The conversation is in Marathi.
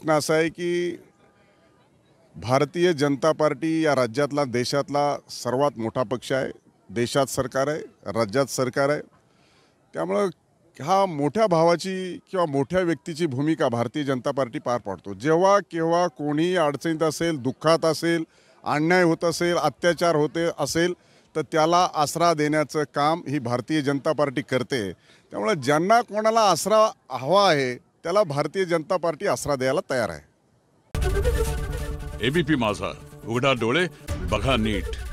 प्रश्न असा आहे की भारतीय जनता पार्टी या राज्यातला देशातला सर्वात मोठा पक्ष आहे देशात सरकार आहे राज्यात सरकार आहे त्यामुळं हा मोठ्या भावाची किंवा मोठ्या व्यक्तीची भूमिका भारतीय जनता पार्टी पार पाडतो जेव्हा केव्हा कोणीही अडचणीत असेल दुःखात असेल अन्याय होत असेल अत्याचार होते असेल तर त्याला आसरा देण्याचं काम ही भारतीय जनता पार्टी करते त्यामुळे ज्यांना कोणाला आसरा हवा आहे त्याला भारतीय जनता पार्टी आसरा द्यायला तयार आहे एबीपी माझा उघडा डोळे बघा नीट